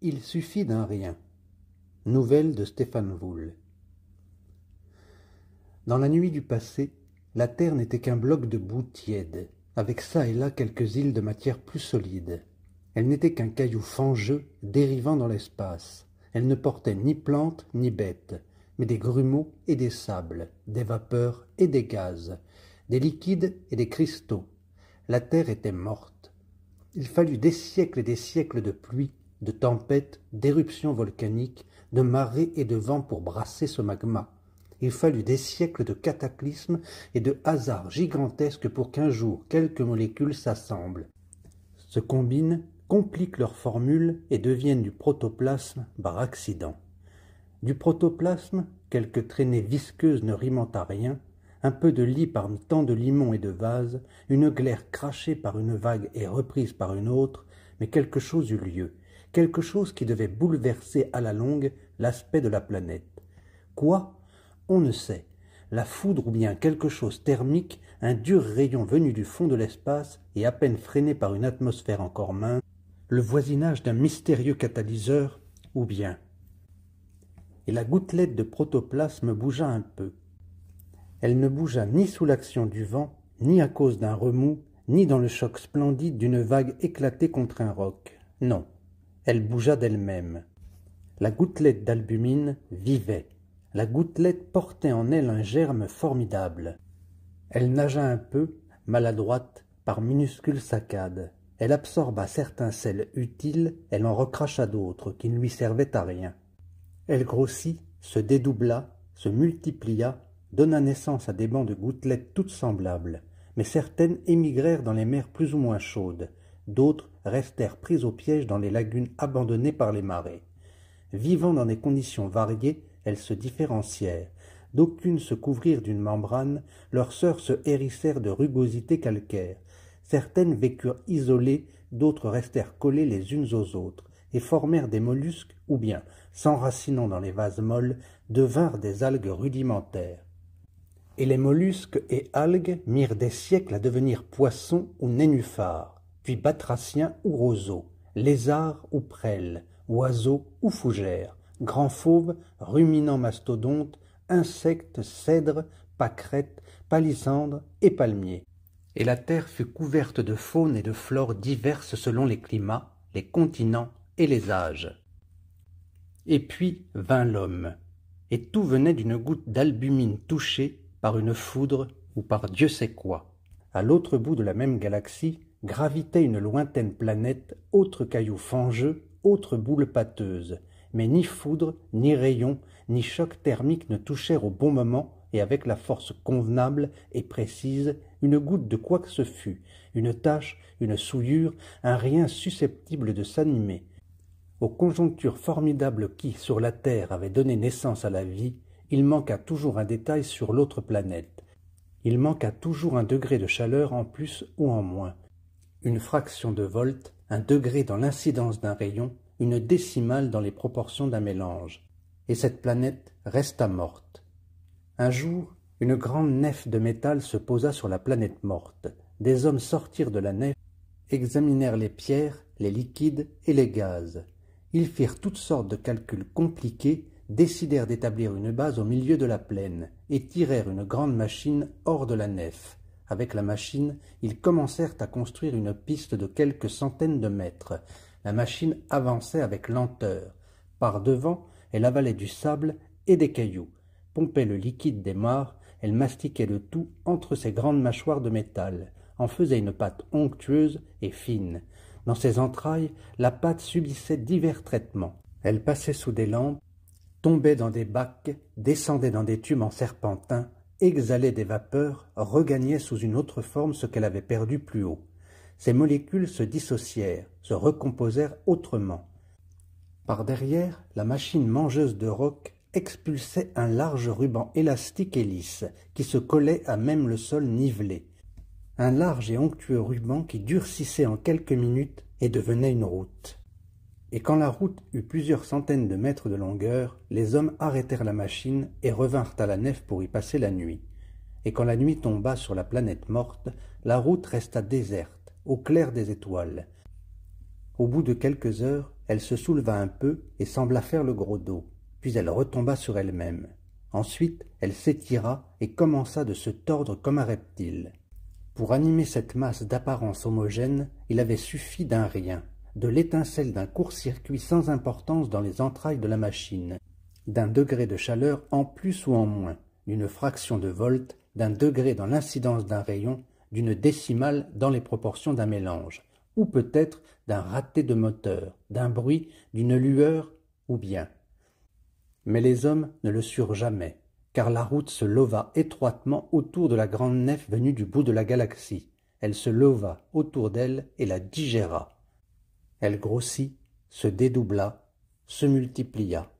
Il suffit d'un rien. Nouvelle de Stéphane Voul. Dans la nuit du passé, la terre n'était qu'un bloc de boue tiède, avec ça et là quelques îles de matière plus solide. Elle n'était qu'un caillou fangeux dérivant dans l'espace. Elle ne portait ni plantes ni bêtes, mais des grumeaux et des sables, des vapeurs et des gaz, des liquides et des cristaux. La terre était morte. Il fallut des siècles et des siècles de pluie de tempêtes, d'éruptions volcaniques, de marées et de vents pour brasser ce magma. Il fallut des siècles de cataclysmes et de hasards gigantesques pour qu'un jour quelques molécules s'assemblent, se combinent, compliquent leur formule et deviennent du protoplasme par accident. Du protoplasme, quelques traînées visqueuses ne rimant à rien, un peu de lit parmi tant de limons et de vases, une glaire crachée par une vague et reprise par une autre, mais quelque chose eut lieu, quelque chose qui devait bouleverser à la longue l'aspect de la planète. Quoi On ne sait. La foudre ou bien quelque chose thermique, un dur rayon venu du fond de l'espace et à peine freiné par une atmosphère encore mince, le voisinage d'un mystérieux catalyseur, ou bien. Et la gouttelette de protoplasme bougea un peu. Elle ne bougea ni sous l'action du vent, ni à cause d'un remous, ni dans le choc splendide d'une vague éclatée contre un roc. Non, elle bougea d'elle-même. La gouttelette d'albumine vivait. La gouttelette portait en elle un germe formidable. Elle nagea un peu, maladroite, par minuscules saccades. Elle absorba certains sels utiles, elle en recracha d'autres qui ne lui servaient à rien. Elle grossit, se dédoubla, se multiplia, donna naissance à des bancs de gouttelettes toutes semblables, mais certaines émigrèrent dans les mers plus ou moins chaudes, D'autres restèrent prises au piège dans les lagunes abandonnées par les marées. Vivant dans des conditions variées, elles se différencièrent. D'aucunes se couvrirent d'une membrane, leurs sœurs se hérissèrent de rugosités calcaires. Certaines vécurent isolées, d'autres restèrent collées les unes aux autres, et formèrent des mollusques, ou bien, s'enracinant dans les vases molles, devinrent des algues rudimentaires. Et les mollusques et algues mirent des siècles à devenir poissons ou nénuphars batraciens batracien ou roseau, lézard ou prêles, oiseau ou fougère, grand fauve, ruminant mastodonte, insectes, cèdres, pâquerettes, palissandres et palmiers. Et la terre fut couverte de faunes et de flores diverses selon les climats, les continents et les âges. Et puis vint l'homme, et tout venait d'une goutte d'albumine touchée par une foudre ou par Dieu sait quoi. À l'autre bout de la même galaxie, gravitait une lointaine planète, autre caillou fangeux, autre boule pâteuse. Mais ni foudre, ni rayon, ni choc thermique ne touchèrent au bon moment et avec la force convenable et précise une goutte de quoi que ce fût, une tache, une souillure, un rien susceptible de s'animer. Aux conjonctures formidables qui, sur la Terre, avaient donné naissance à la vie, il manqua toujours un détail sur l'autre planète. Il manqua toujours un degré de chaleur en plus ou en moins une fraction de volt, un degré dans l'incidence d'un rayon, une décimale dans les proportions d'un mélange. Et cette planète resta morte. Un jour, une grande nef de métal se posa sur la planète morte. Des hommes sortirent de la nef, examinèrent les pierres, les liquides et les gaz. Ils firent toutes sortes de calculs compliqués, décidèrent d'établir une base au milieu de la plaine, et tirèrent une grande machine hors de la nef. Avec la machine, ils commencèrent à construire une piste de quelques centaines de mètres. La machine avançait avec lenteur. Par devant, elle avalait du sable et des cailloux, pompait le liquide des mares, elle mastiquait le tout entre ses grandes mâchoires de métal, en faisait une pâte onctueuse et fine. Dans ses entrailles, la pâte subissait divers traitements. Elle passait sous des lampes, tombait dans des bacs, descendait dans des tubes en serpentin, exhalait des vapeurs, regagnait sous une autre forme ce qu'elle avait perdu plus haut. Ces molécules se dissocièrent, se recomposèrent autrement. Par derrière, la machine mangeuse de roc expulsait un large ruban élastique et lisse, qui se collait à même le sol nivelé. Un large et onctueux ruban qui durcissait en quelques minutes et devenait une route et quand la route eut plusieurs centaines de mètres de longueur, les hommes arrêtèrent la machine et revinrent à la nef pour y passer la nuit. Et quand la nuit tomba sur la planète morte, la route resta déserte, au clair des étoiles. Au bout de quelques heures, elle se souleva un peu et sembla faire le gros dos, puis elle retomba sur elle-même. Ensuite, elle s'étira et commença de se tordre comme un reptile. Pour animer cette masse d'apparence homogène, il avait suffi d'un rien, de l'étincelle d'un court-circuit sans importance dans les entrailles de la machine, d'un degré de chaleur en plus ou en moins, d'une fraction de volt, d'un degré dans l'incidence d'un rayon, d'une décimale dans les proportions d'un mélange, ou peut-être d'un raté de moteur, d'un bruit, d'une lueur, ou bien. Mais les hommes ne le surent jamais, car la route se leva étroitement autour de la grande nef venue du bout de la galaxie. Elle se leva autour d'elle et la digéra. Elle grossit, se dédoubla, se multiplia.